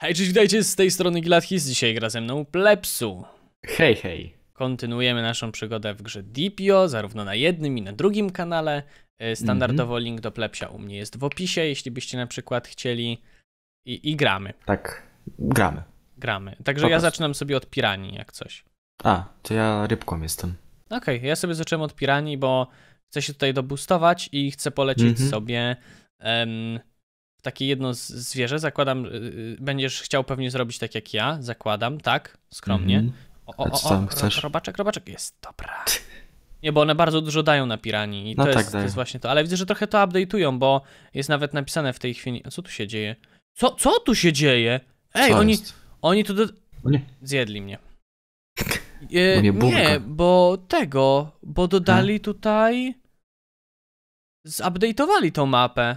Hej, cześć, witajcie, z tej strony Giladhis, dzisiaj gra ze mną Plepsu. Hej, hej. Kontynuujemy naszą przygodę w grze Deepio zarówno na jednym i na drugim kanale. E, standardowo mm -hmm. link do Plepsia u mnie jest w opisie, jeśli byście na przykład chcieli. I, i gramy. Tak, gramy. Gramy. Także ja zaczynam sobie od piranii, jak coś. A, to ja rybką jestem. Okej, okay, ja sobie zacząłem od piranii, bo chcę się tutaj dobustować i chcę polecieć mm-hmm. sobie um, takie jedno zwierzę. Zakładam, y, y, będziesz chciał pewnie zrobić tak jak ja, zakładam, tak, skromnie. Mm-hmm. O, o, o, o chcesz? robaczek, robaczek, jest, dobra. Nie, bo one bardzo dużo dają na piranii i no to, tak jest, to jest właśnie to. Ale widzę, że trochę to update'ują, bo jest nawet napisane w tej chwili, co tu się dzieje? Co, co tu się dzieje? Ej, co oni, jest? oni tu... Do... Zjedli mnie. E, bo nie, nie, bo tego, bo dodali hmm. tutaj. Zupdate'owali tą mapę.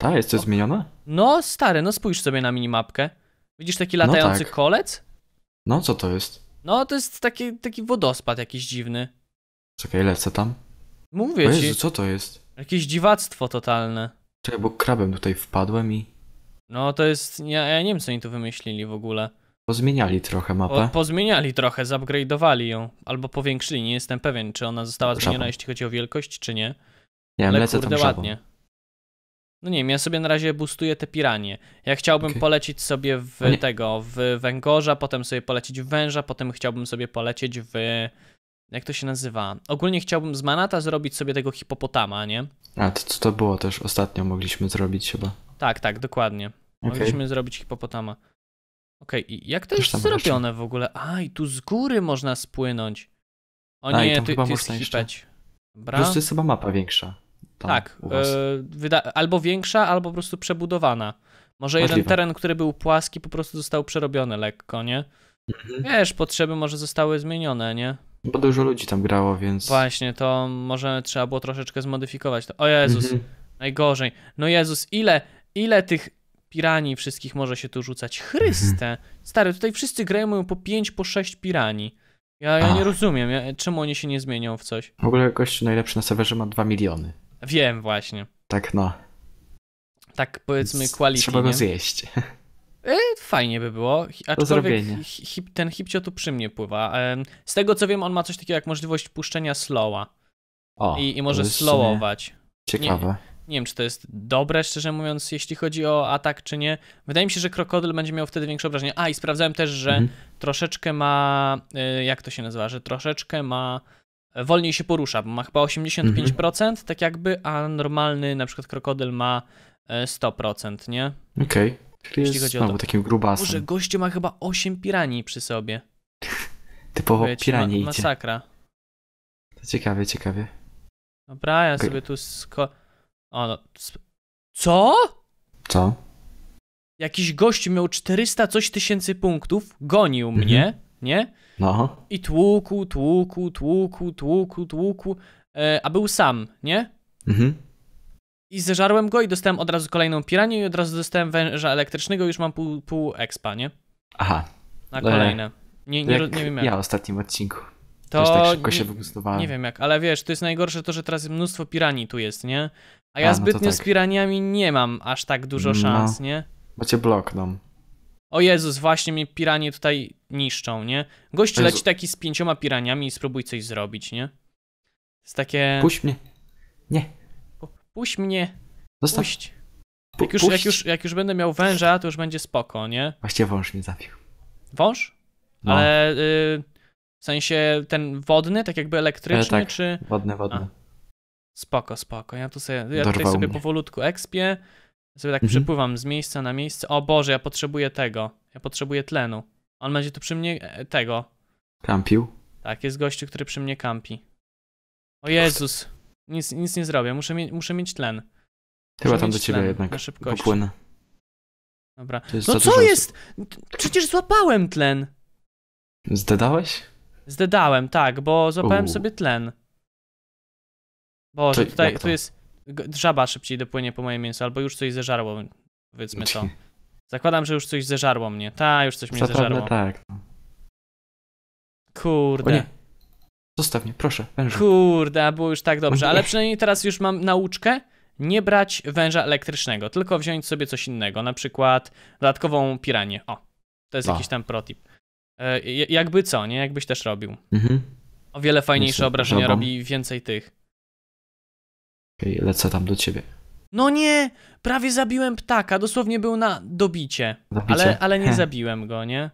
Tak, jest coś zmienione? No, stary, no spójrz sobie na minimapkę. Widzisz taki no latający no tak. kolec? No, co to jest? No, to jest taki, taki wodospad jakiś dziwny. Czekaj, lecę tam. Mówię Jezu, ci. co to jest? Jakieś dziwactwo totalne. Czekaj, bo krabem tutaj wpadłem i... No, to jest... Ja, ja nie wiem, co oni tu wymyślili w ogóle. Pozmieniali trochę mapę. O, pozmieniali trochę, zupgrade'owali ją, albo powiększyli, nie jestem pewien, czy ona została zmieniona, Żabą. jeśli chodzi o wielkość, czy nie. Nie, Ale lecę kurde, tam ładnie. No nie wiem, ja sobie na razie boostuję te piranie. Ja chciałbym polecić sobie w tego, w węgorza, potem sobie polecić w węża, potem chciałbym sobie polecieć w... Jak to się nazywa? Ogólnie chciałbym z manata zrobić sobie tego hipopotama, nie? A, to, to było też ostatnio mogliśmy zrobić chyba. Tak, tak, dokładnie. Mogliśmy zrobić hipopotama. Okej, okay, jak to jest zrobione w ogóle? A, i tu z góry można spłynąć. O A, nie, ty, ty jest hipeć. Po jest chyba mapa większa. tak, y, albo większa, albo po prostu przebudowana. Może Możliwe. jeden teren, który był płaski, po prostu został przerobiony lekko, nie? Mhm. Wiesz, potrzeby może zostały zmienione, nie? Bo dużo ludzi tam grało, więc. Właśnie, to może trzeba było troszeczkę zmodyfikować to. O Jezus, mhm. najgorzej. No Jezus, ile, ile tych pirani wszystkich może się tu rzucać. Chryste! Mhm. Stary, tutaj wszyscy grają po 5, po 6 pirani. Ja, ja nie rozumiem, ja, czemu oni się nie zmienią w coś. W ogóle gość najlepszy na serwerze ma 2 miliony. Wiem właśnie. Tak no. Tak powiedzmy quality, Trzeba go zjeść. E, fajnie by było, aczkolwiek hip, ten hipcio tu przy mnie pływa. Z tego co wiem, on ma coś takiego jak możliwość puszczenia slowa. O, I, i może slowować. Ciekawe. Nie, nie wiem, czy to jest dobre, szczerze mówiąc, jeśli chodzi o atak, czy nie. Wydaje mi się, że krokodyl będzie miał wtedy większe wrażenie. A, i sprawdzałem też, że mhm. troszeczkę ma, y, jak to się nazywa, że troszeczkę ma, e, wolniej się porusza, bo ma chyba 85%, mhm. tak jakby, a normalny na przykład krokodyl ma 100%, e, nie? Okej. Okay. Czyli jeśli jest znowu takim grubasem. Boże, gościu ma chyba 8 piranii przy sobie. Typowo Wiecie, piranie ma, masakra. idzie. Masakra. To ciekawie, ciekawie. Dobra, ja okay. sobie tu sko... Ono. Co? Co? Jakiś gość miał 400 coś tysięcy punktów, gonił mhm. mnie, nie? No. I tłuku, tłuku, tłuku, tłuku, tłuku, e, a był sam, nie? Mhm. I zeżarłem go i dostałem od razu kolejną piranię i od razu dostałem węża elektrycznego już mam pół, pół expa, nie? Aha. Na e, kolejne. Nie, nie, nie wiem jak. Ja w ostatnim odcinku. To Też tak szybko nie, się wygustowałem. Nie wiem jak, ale wiesz, to jest najgorsze to, że teraz mnóstwo piranii tu jest, nie? A ja A, no zbytnio tak. z piraniami nie mam aż tak dużo no. szans, nie? Bo cię blokną. O Jezus, właśnie mnie piranie tutaj niszczą, nie? Gość Jezu. leci taki z pięcioma piraniami i spróbuj coś zrobić, nie? Jest takie... Puść mnie. Nie. Puść mnie. Zostaw. Puść. jak już, jak, już, jak już będę miał węża, to już będzie spoko, nie? Właściwie wąż mnie zabił. Wąż? No. Ale y, w sensie ten wodny, tak jakby elektryczny, e, tak. czy... wodny, wodny. A. Spoko, spoko. Ja tu sobie, ja Dorwał tutaj sobie mnie. powolutku ekspię, sobie tak mhm. przepływam z miejsca na miejsce. O Boże, ja potrzebuję tego. Ja potrzebuję tlenu. On będzie tu przy mnie e, tego. Kampił? Tak, jest gościu, który przy mnie kampi. O Jezus, nic, nic nie zrobię, muszę, mie muszę mieć tlen. Muszę Chyba tam do ciebie jednak na popłynę. Dobra. no co jest? Przecież złapałem tlen. Zdedałeś? Zdedałem, tak, bo złapałem U. sobie tlen. Bo tutaj, tu jest. Żaba szybciej dopłynie po moje mięso, albo już coś zeżarło, powiedzmy to. Zakładam, że już coś zeżarło mnie. Ta, już coś mnie Zapewne zeżarło. tak. No. Kurde. O nie. Zostaw mnie, proszę, węża. Kurde, było już tak dobrze, ale przynajmniej teraz już mam nauczkę nie brać węża elektrycznego, tylko wziąć sobie coś innego, na przykład dodatkową piranię. O, to jest no. jakiś tam protip. E, jakby co, nie? Jakbyś też robił. Mhm. O wiele fajniejsze obrażenia robi więcej tych lecę tam do ciebie. No nie, prawie zabiłem ptaka, dosłownie był na dobicie, dobicie. Ale, ale nie zabiłem go, nie?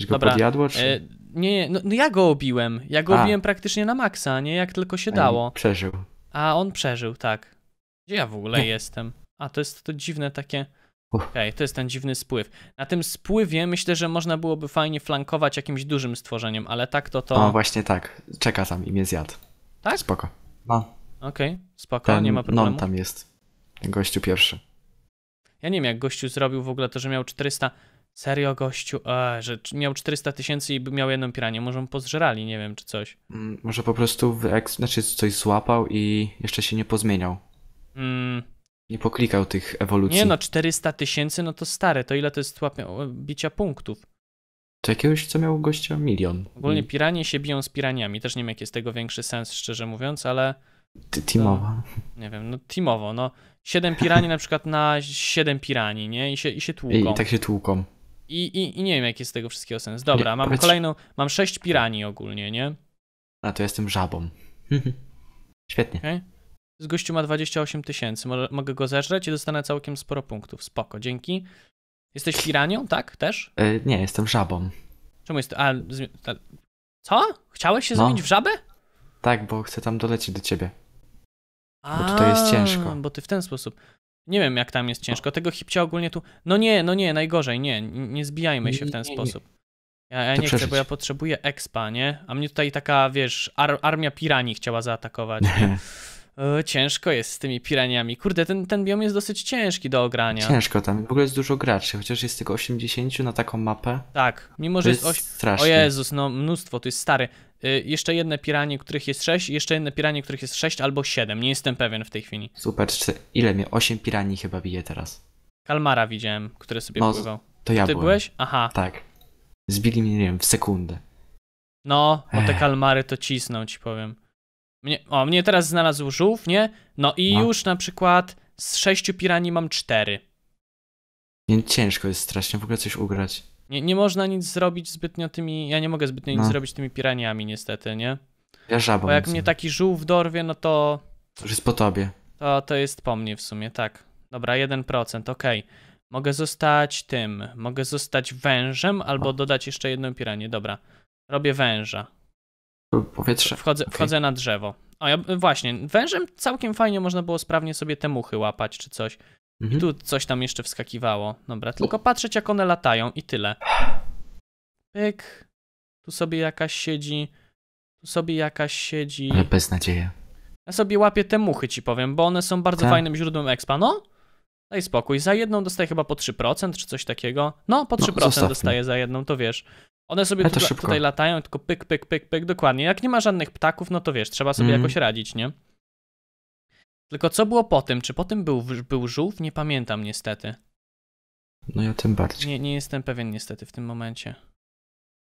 Czy go Dobra. podjadło, czy... E, nie, nie, no, no, ja go obiłem, ja go A. obiłem praktycznie na maksa, nie? Jak tylko się dało. Przeżył. A on przeżył, tak. Gdzie ja w ogóle nie. jestem? A, to jest to dziwne takie... Okej, okay, to jest ten dziwny spływ. Na tym spływie myślę, że można byłoby fajnie flankować jakimś dużym stworzeniem, ale tak to to... No właśnie tak, czeka tam i mnie zjadł. Tak? Spoko. No. Okej, okay, spoko, Ten nie ma problemu. No tam jest, gościu pierwszy. Ja nie wiem, jak gościu zrobił w ogóle to, że miał 400... Serio, gościu? E, że miał 400 tysięcy i miał jedną piranie, Może on pozżerali, nie wiem, czy coś. Mm, może po prostu ex... znaczy coś złapał i jeszcze się nie pozmieniał. Mm. Nie poklikał tych ewolucji. Nie no, 400 tysięcy, no to stare. To ile to jest łapia... bicia punktów? To jakiegoś, co miał gościa milion. Ogólnie mm. piranie się biją z piraniami. Też nie wiem, jaki jest tego większy sens, szczerze mówiąc, ale... Teamowo. Nie wiem, no teamowo, no. Siedem pirani na przykład na siedem pirani, nie? I się, i się tłuką. I, I tak się tłuką. I, i, I nie wiem, jaki jest tego wszystkiego sens. Dobra, nie, mam powiedz... kolejną, mam sześć pirani ogólnie, nie? A, to jestem żabą. Świetnie. Okay. Z gościu ma 28 tysięcy, mogę go zeżreć i dostanę całkiem sporo punktów. Spoko, dzięki. Jesteś piranią, tak? Też? Yy, nie, jestem żabą. Czemu jest... A, co? Chciałeś się no. zmienić w żabę? Tak, bo chcę tam dolecieć do ciebie. A, bo tutaj jest ciężko. Bo ty w ten sposób. Nie wiem, jak tam jest ciężko. Tego hipcia ogólnie tu. No nie, no nie, najgorzej, nie. Nie zbijajmy się w ten sposób. Ja, ja nie chcę, bo ja potrzebuję expa, nie? A mnie tutaj taka, wiesz, ar armia pirani chciała zaatakować. E, ciężko jest z tymi piraniami. Kurde, ten, ten biom jest dosyć ciężki do ogrania. Ciężko tam, w ogóle jest dużo graczy, chociaż jest tylko 80 na taką mapę. Tak, mimo że to jest. jest oś... O Jezus, no mnóstwo, to jest stary. Y, jeszcze jedne piranie, których jest 6 i jeszcze jedne piranie, których jest 6 albo 7. Nie jestem pewien w tej chwili. Super, czy ile mnie? 8 pirani chyba bije teraz. Kalmara widziałem, który sobie no, pływał. To ja Ty byłem. byłeś? Aha. Tak. Zbili mnie, nie wiem, w sekundę. No, bo te kalmary to cisną, ci powiem. Mnie, o, mnie teraz znalazł żółw, nie? No i no. już na przykład z sześciu pirani mam cztery. Nie, ciężko jest strasznie w ogóle coś ugrać. Nie, nie można nic zrobić zbytnio tymi. Ja nie mogę zbytnio no. nic zrobić tymi piraniami, niestety, nie? Ja żabą. Bo jak mnie taki żółw dorwie, no to. To jest po tobie. To, to jest po mnie w sumie, tak. Dobra, 1%, okej. Okay. Mogę zostać tym. Mogę zostać wężem albo o. dodać jeszcze jedną piranię. Dobra. Robię węża. Powietrze. Wchodzę, okay. wchodzę na drzewo. O, ja, właśnie, wężem całkiem fajnie można było sprawnie sobie te muchy łapać czy coś. Mhm. I tu mhm. coś tam jeszcze wskakiwało. Dobra, tylko patrzeć jak one latają i tyle. Pyk. Tu sobie jakaś siedzi. Tu sobie jakaś siedzi. Ale bez nadziei. Ja sobie łapię te muchy, ci powiem, bo one są bardzo tak. fajnym źródłem expa. No, daj spokój. Za jedną dostaję chyba po 3% czy coś takiego. No, po 3% no, dostaję za jedną, to wiesz. One sobie tu, tutaj latają, tylko pyk, pyk, pyk, pyk, dokładnie. Jak nie ma żadnych ptaków, no to wiesz, trzeba sobie mm. jakoś radzić, nie? Tylko co było po tym? Czy po tym był, był żółw? Nie pamiętam niestety. No ja tym bardziej. Nie, nie jestem pewien niestety w tym momencie.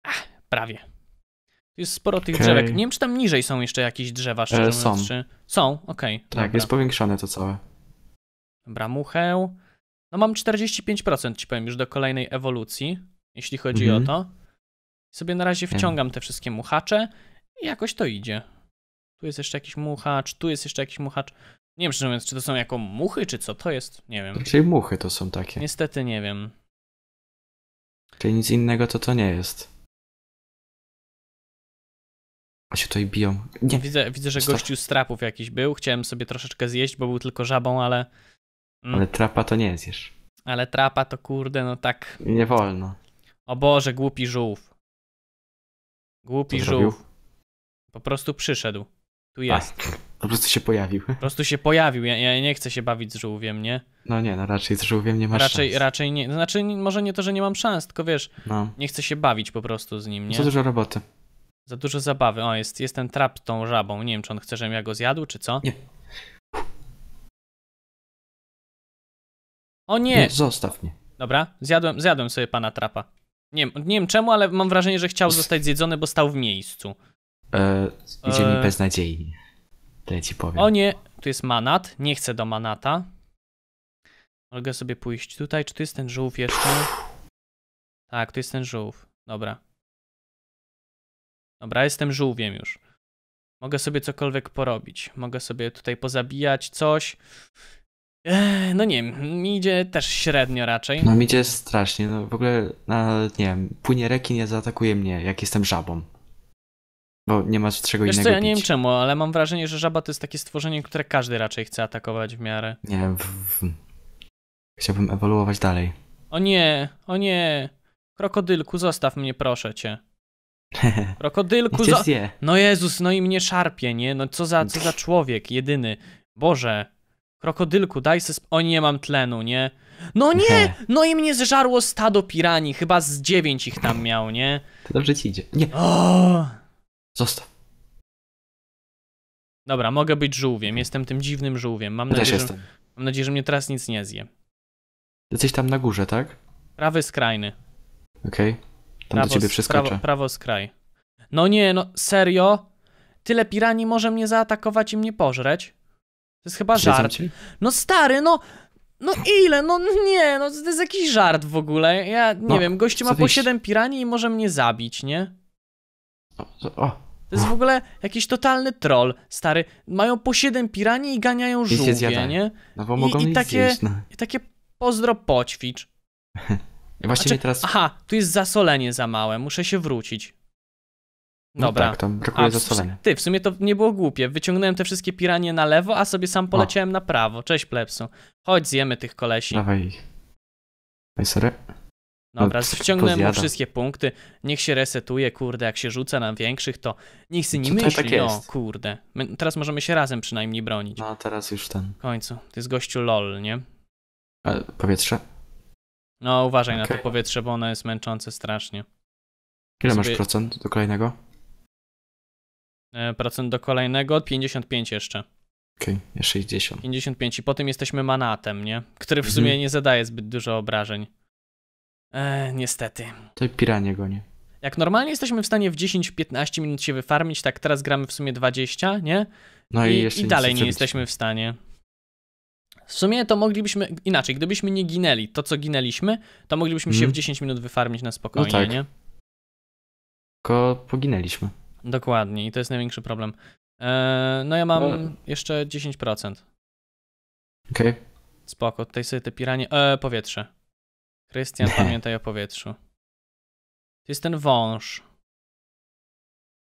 Ach, prawie. Jest sporo tych okay. drzewek. Nie wiem, czy tam niżej są jeszcze jakieś drzewa, szczerze e, są. mówiąc. Czy... Są, okej. Okay, tak, dobra. jest powiększone to całe. Dobra, muchę. No mam 45% ci powiem już do kolejnej ewolucji, jeśli chodzi mm -hmm. o mhm. to. Sobie na razie wciągam te wszystkie muchacze i jakoś to idzie. Tu jest jeszcze jakiś muchacz, tu jest jeszcze jakiś muchacz. Nie wiem, mówiąc, czy to są jako muchy, czy co to jest? Nie wiem. Czyli muchy to są takie. Niestety nie wiem. Czyli nic innego to to nie jest. A się tutaj biją. Nie. Widzę, widzę, że gościu z trapów jakiś był. Chciałem sobie troszeczkę zjeść, bo był tylko żabą, ale... Mm. Ale trapa to nie zjesz. Ale trapa to kurde, no tak... Nie wolno. O Boże, głupi żółw. Głupi żółw. Po prostu przyszedł. Tu jest. Po prostu się pojawił. Po prostu się pojawił. Ja, ja nie chcę się bawić z żółwiem, nie? No nie, no raczej z żółwiem nie masz raczej, szans. Raczej nie. Znaczy, może nie to, że nie mam szans, tylko wiesz, no. nie chcę się bawić po prostu z nim, nie? Za dużo roboty. Za dużo zabawy. O, jest, jest ten trap tą żabą. Nie wiem, czy on chce, żebym ja go zjadł, czy co? Nie. O nie! nie zostaw mnie. Dobra, zjadłem, zjadłem sobie pana trapa. Nie, nie wiem czemu, ale mam wrażenie, że chciał zostać zjedzony, bo stał w miejscu. E, idzie e... mi beznadziejnie. To ja ci powiem. O nie, tu jest manat. Nie chcę do manata. Mogę sobie pójść tutaj. Czy tu jest ten żółw jeszcze? Tak, tu jest ten żółw. Dobra. Dobra, jestem żółwiem już. Mogę sobie cokolwiek porobić. Mogę sobie tutaj pozabijać coś. Ech, no nie wiem, mi idzie też średnio raczej. No mi idzie strasznie, no w ogóle, no, nie wiem, płynie rekin, nie zaatakuje mnie, jak jestem żabą bo nie masz czego Wiesz innego co, ja nie wiem czemu, ale mam wrażenie, że żaba to jest takie stworzenie, które każdy raczej chce atakować w miarę. Nie wiem. Chciałbym ewoluować dalej. O nie, o nie. Krokodylku, zostaw mnie, proszę cię. Krokodylku, zo... No Jezus, no i mnie szarpie, nie? No co za, co za człowiek, jedyny. Boże. Krokodylku, daj se... Sp... O nie, mam tlenu, nie? No nie! No i mnie zżarło stado pirani, chyba z dziewięć ich tam miał, nie? To dobrze ci idzie. Nie. O! Zostaw. Dobra, mogę być żółwiem. Jestem tym dziwnym żółwiem. Mam, ja nadzieję, że, mam nadzieję, że mnie teraz nic nie zje. Jesteś tam na górze, tak? Prawy skrajny. Okej. Okay. Tam prawo, do ciebie przeskoczę. Prawo, prawo skraj. No nie, no serio? Tyle pirani może mnie zaatakować i mnie pożreć? To jest chyba żart. Ci? No stary, no... No ile? No nie, no to jest jakiś żart w ogóle. Ja no, nie no, wiem, gościu ma po 7 pirani i może mnie zabić, nie? To jest w ogóle jakiś totalny troll, stary. Mają po 7 piranie i ganiają żółwie, nie? No bo mogą I, i takie, zjeść, no. I takie pozdro poćwicz. właśnie znaczy, teraz... Aha, tu jest zasolenie za małe, muszę się wrócić. No Dobra. No tak, tam zasolenie. Ty, w sumie to nie było głupie. Wyciągnąłem te wszystkie piranie na lewo, a sobie sam poleciałem na prawo. Cześć, plepsu. Chodź, zjemy tych kolesi. Dawaj ich. sorry. Dobra, no wciągnę mu wszystkie punkty, niech się resetuje, kurde, jak się rzuca na większych, to niech się nie myśli, tak no, kurde. My teraz możemy się razem przynajmniej bronić. No, teraz już ten. W końcu, to jest gościu LOL, nie? A, e, powietrze? No, uważaj okay. na to powietrze, bo ono jest męczące strasznie. Ile masz procent do kolejnego? E, procent do kolejnego? 55 jeszcze. Okej, okay, 60. 55 i potem jesteśmy manatem, nie? Który w mhm. sumie mm nie zadaje zbyt dużo obrażeń. E, niestety. To piranie goni. Jak normalnie jesteśmy w stanie w 10-15 minut się wyfarmić, tak teraz gramy w sumie 20, nie? No i, i, i dalej nie jesteśmy w stanie. W sumie to moglibyśmy inaczej, gdybyśmy nie ginęli to, co ginęliśmy, to moglibyśmy się w 10 mhm. minut wyfarmić na no spokojnie, no tak. nie? Tylko poginęliśmy. Dokładnie, i to jest największy problem. Eee, no ja mam no. jeszcze 10%. Okej. Okay. Spoko, tutaj sobie te piranie. Eee, powietrze. Krystian, pamiętaj o powietrzu. To jest ten wąż.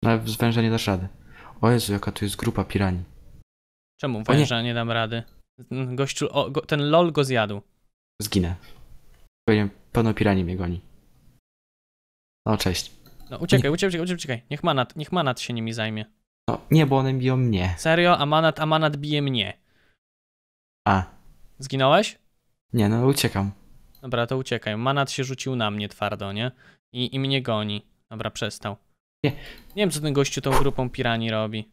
No, ale z węża nie dasz rady. O Jezu, jaka to jest grupa pirani. Czemu węża nie. nie. dam rady? Gościu, o, go, ten lol go zjadł. Zginę. Powiem, pełno pirani mnie goni. No, cześć. No, uciekaj, nie. uciekaj, uciekaj, uciekaj. Niech manat, niech manat się nimi zajmie. No, nie, bo one biją mnie. Serio? A manat, a manat bije mnie. A. Zginąłeś? Nie, no uciekam. Dobra, to uciekaj. Manat się rzucił na mnie twardo, nie? I, i mnie goni. Dobra, przestał. Nie. nie wiem, co ten gościu tą grupą pirani robi.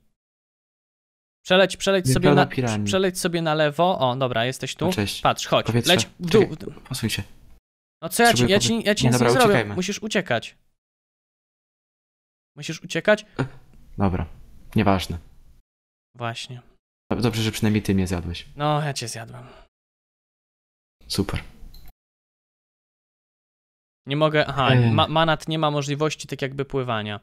Przeleć, przeleć sobie na, pirani. przeleć sobie na lewo. O, dobra, jesteś tu. No, cześć. Patrz, chodź, Powietrze. leć w dół. posuń się. No co ja ci, ja ci, ja ci nie, nic dobra, nie zrobię. Musisz uciekać. Musisz uciekać? E, dobra, nieważne. Właśnie. Dobrze, że przynajmniej ty mnie zjadłeś. No, ja cię zjadłem. Super. Nie mogę, aha, ma, manat nie ma możliwości tak jakby pływania.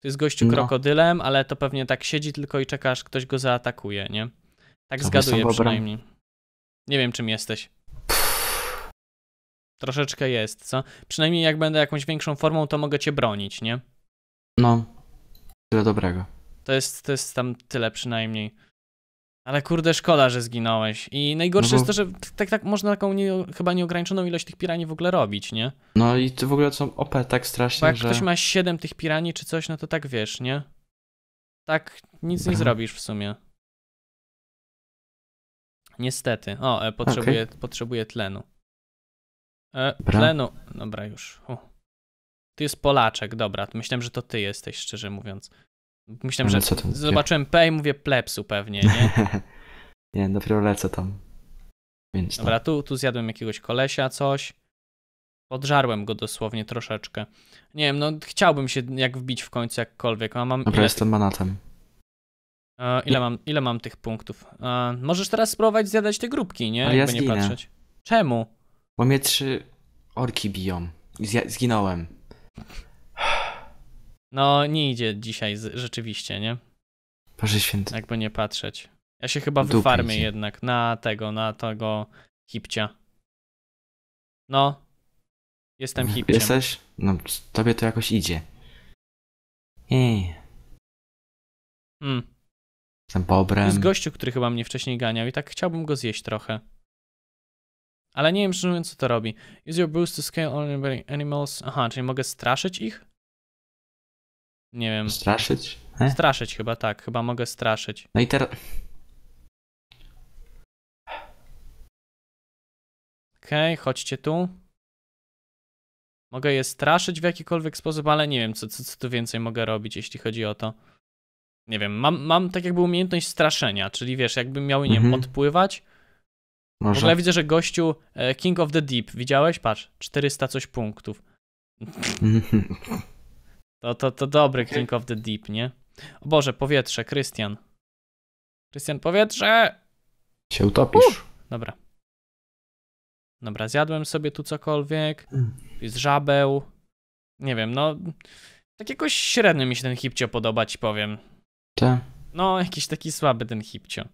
To jest gościu no. krokodylem, ale to pewnie tak siedzi tylko i czekasz, ktoś go zaatakuje, nie? Tak to zgaduję przynajmniej. Nie wiem, czym jesteś. Pff. Troszeczkę jest, co? Przynajmniej jak będę jakąś większą formą, to mogę cię bronić, nie? No. Tyle dobrego. To jest, to jest tam tyle przynajmniej. Ale kurde, szkoda, że zginąłeś. I najgorsze no bo... jest to, że tak, tak można taką nie, chyba nieograniczoną ilość tych pirani w ogóle robić, nie? No i to w ogóle są OP tak strasznie, bo jak że... ktoś ma 7 tych pirani czy coś, no to tak wiesz, nie? Tak nic nie zrobisz w sumie. Niestety. O, e, potrzebuję, okay. potrzebuję tlenu. E, tlenu. Dobra, już. U. Ty jest Polaczek, dobra. Myślałem, że to ty jesteś, szczerze mówiąc. Myślałem, że no, zobaczyłem P i mówię plepsu pewnie, nie? nie, dopiero lecę tam. Więc Dobra, tak. tu, tu zjadłem jakiegoś kolesia, coś. Podżarłem go dosłownie troszeczkę. Nie wiem, no chciałbym się jak wbić w końcu jakkolwiek. A mam Dobra, jestem manatem. E, ile, mam, ile mam tych punktów? E, możesz teraz spróbować zjadać te grupki, nie? Ale Jakby ja nie patrzeć. Czemu? Bo mnie trzy orki biją. zginąłem. No, nie idzie dzisiaj z, rzeczywiście, nie? Boże święty. Jakby nie patrzeć. Ja się chyba wyfarmię jednak na tego, na tego hipcia. No. Jestem hipciem. Jesteś? No, tobie to jakoś idzie. Ej. Hmm. Jestem bobrem. Jest gościu, który chyba mnie wcześniej ganiał i tak chciałbym go zjeść trochę. Ale nie wiem, szczerze mówiąc, co to robi. Use your boost to scale only animals. Aha, czyli mogę straszyć ich? Nie wiem. Straszyć? E? Straszyć chyba, tak. Chyba mogę straszyć. No i teraz... Okej, okay, chodźcie tu. Mogę je straszyć w jakikolwiek sposób, ale nie wiem, co, co, co tu więcej mogę robić, jeśli chodzi o to. Nie wiem, mam, mam tak jakby umiejętność straszenia, czyli wiesz, jakbym miał, nie wiem, mhm. odpływać. Może. W widzę, że gościu e, King of the Deep, widziałeś? Patrz, 400 coś punktów. To, to, to dobry King of the Deep, nie? O Boże, powietrze, Krystian. Krystian, powietrze! Się utopisz. Uh! Dobra. Dobra, zjadłem sobie tu cokolwiek. Mm. Jest żabeł. Nie wiem, no... Tak jakoś średnio mi się ten hipcio podoba, ci powiem. Tak. No, jakiś taki słaby ten hipcio.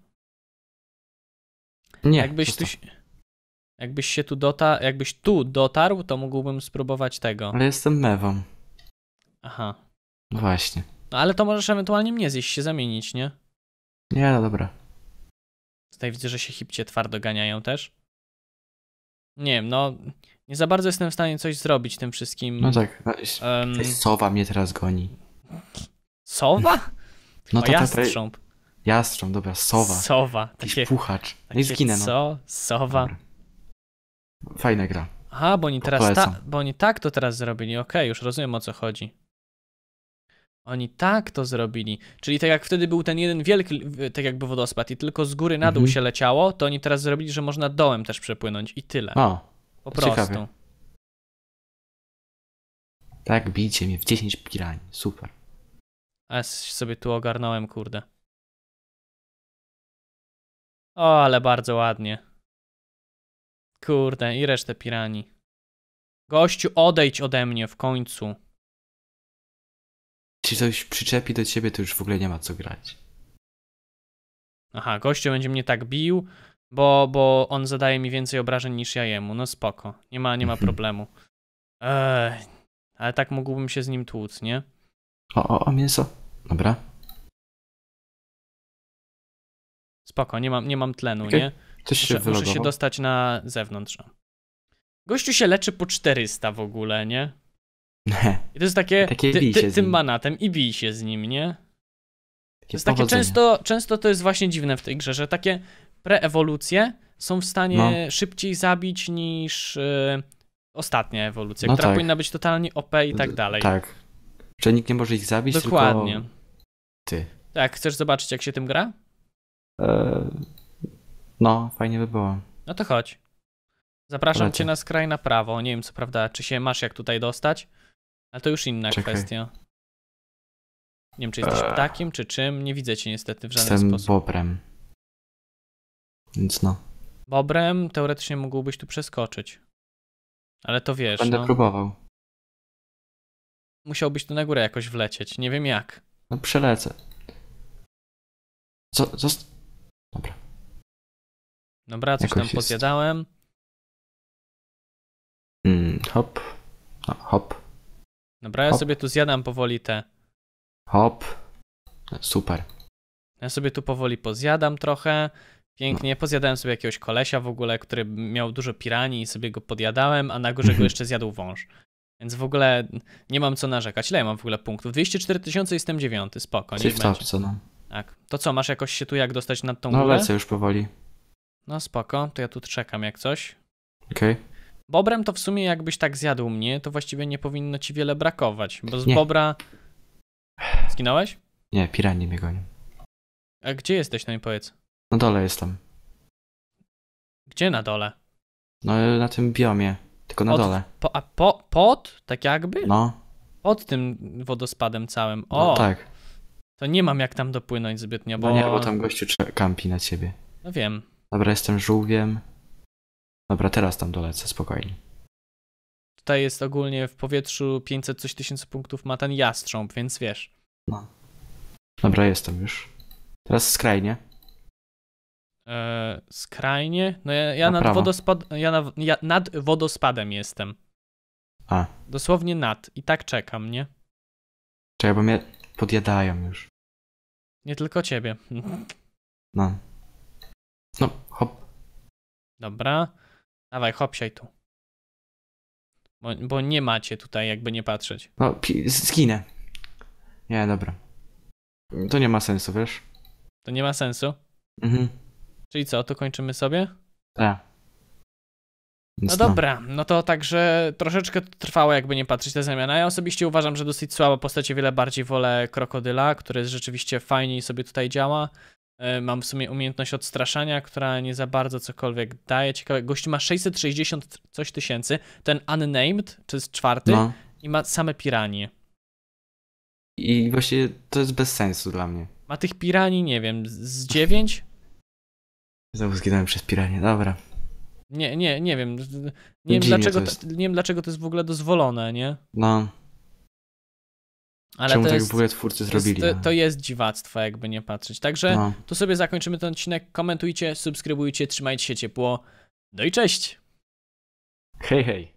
Nie, jakbyś tu, jakbyś się tu jakbyś tu dotarł, to mógłbym spróbować tego. Ale jestem mewą. Aha. No właśnie. No ale to możesz ewentualnie mnie zjeść, się zamienić, nie? Nie, no dobra. Tutaj widzę, że się hipcie twardo ganiają też. Nie wiem, no nie za bardzo jestem w stanie coś zrobić tym wszystkim. No tak, um... sowa mnie teraz goni. Sowa? No to jastrząb. Jastrząb, dobra, sowa. Sowa. Taki puchacz. No takie nie zginę, no. Co? Sowa. Dobra. Fajna gra. Aha, bo oni teraz ta, bo oni tak to teraz zrobili. Okej, okay, już rozumiem o co chodzi. Oni tak to zrobili. Czyli tak jak wtedy był ten jeden wielki, tak jakby wodospad i tylko z góry na dół mhm. się leciało, to oni teraz zrobili, że można dołem też przepłynąć i tyle. O, po prostu. Ciekawie. Tak, bijcie mnie w 10 pirań. Super. A sobie tu ogarnąłem, kurde. O, ale bardzo ładnie. Kurde, i resztę pirani. Gościu, odejdź ode mnie w końcu. Czy coś przyczepi do ciebie, to już w ogóle nie ma co grać. Aha, gościu będzie mnie tak bił, bo, bo on zadaje mi więcej obrażeń niż ja jemu. No spoko, nie ma, nie ma problemu. Eee, ale tak mógłbym się z nim tłuc, nie? O, o, o, mięso. Dobra. Spoko, nie mam, nie mam tlenu, okay. nie? Coś się muszę, muszę się dostać na zewnątrz. No. Gościu się leczy po 400 w ogóle, nie? I to jest takie, takie ty, ty, tym manatem i bij się z nim, nie? Takie to jest takie często, często to jest właśnie dziwne w tej grze, że takie preewolucje są w stanie no. szybciej zabić niż yy, ostatnia ewolucja, no która tak. powinna być totalnie OP i tak dalej. Tak. Że nikt nie może ich zabić, Dokładnie. ty. Tak, chcesz zobaczyć jak się tym gra? E... No, fajnie by było. No to chodź. Zapraszam cię na skraj na prawo. Nie wiem co prawda, czy się masz jak tutaj dostać. Ale to już inna Czekaj. kwestia. Nie wiem, czy jesteś eee. ptakiem, czy czym. Nie widzę cię niestety w żaden Jestem sposób. Jestem bobrem. Więc no. Bobrem teoretycznie mógłbyś tu przeskoczyć. Ale to wiesz. Będę no. próbował. Musiałbyś tu na górę jakoś wlecieć. Nie wiem jak. No przelecę. Co? Zost... Dobra. Dobra, coś jakoś tam jest. podjadałem. Mm, hop. No, hop. Dobra, ja Hop. sobie tu zjadam powoli te. Hop. Super. Ja sobie tu powoli pozjadam trochę. Pięknie. No. Pozjadałem sobie jakiegoś kolesia w ogóle, który miał dużo piranii i sobie go podjadałem, a na górze go mhm. jeszcze zjadł wąż. Więc w ogóle nie mam co narzekać. Ile ja mam w ogóle punktów? 204 tysiące jestem dziewiąty. Spoko, Czyli nie będzie. co no. Tak. To co, masz jakoś się tu jak dostać nad tą no, górę? No lecę już powoli. No spoko, to ja tu czekam jak coś. Okej. Okay. Bobrem to w sumie jakbyś tak zjadł mnie, to właściwie nie powinno ci wiele brakować, bo z nie. bobra... Zginąłeś? Nie, piranie mnie gonią. A gdzie jesteś, no i powiedz? Na dole jestem. Gdzie na dole? No na tym biomie, tylko na pod, dole. Po, a po, pod? Tak jakby? No. Pod tym wodospadem całym. No o! No, tak. To nie mam jak tam dopłynąć zbytnio, bo... No nie, bo tam gościu kampi na ciebie. No wiem. Dobra, jestem żółwiem. Dobra, teraz tam dolecę, spokojnie. Tutaj jest ogólnie w powietrzu 500 coś tysięcy punktów ma ten jastrząb, więc wiesz. No. Dobra, jestem już. Teraz skrajnie. Eee, skrajnie? No ja, ja, na nad, wodospad... ja, na, ja nad wodospadem jestem. A. Dosłownie nad. I tak czekam, nie? Czekaj, bo mnie podjadają już. Nie tylko ciebie. No. No, hop. Dobra. Dawaj, hopsiaj tu. Bo, bo, nie macie tutaj, jakby nie patrzeć. No, skinę. Nie, dobra. To nie ma sensu, wiesz? To nie ma sensu? Mhm. Czyli co, to kończymy sobie? Tak. No, no dobra, no to także troszeczkę trwało jakby nie patrzeć ta zamiana. Ja osobiście uważam, że dosyć słaba postać, wiele bardziej wolę Krokodyla, który jest rzeczywiście i sobie tutaj działa. E, mam w sumie umiejętność odstraszania, która nie za bardzo cokolwiek daje. Ciekawe, gość ma 660 coś tysięcy. Ten unnamed, to jest czwarty, no. i ma same piranie. I właśnie to jest bez sensu dla mnie. Ma tych pirani, nie wiem, z 9? Znowu zginąłem przez piranie, dobra. Nie, nie, nie wiem. Nie wiem, dlaczego to, nie wiem dlaczego to jest w ogóle dozwolone, nie? No. Ale Czemu to tak jest, twórcy zrobili? No? to, jest dziwactwo, jakby nie patrzeć. Także no. tu sobie zakończymy ten odcinek. Komentujcie, subskrybujcie, trzymajcie się ciepło. No i cześć! Hej, hej!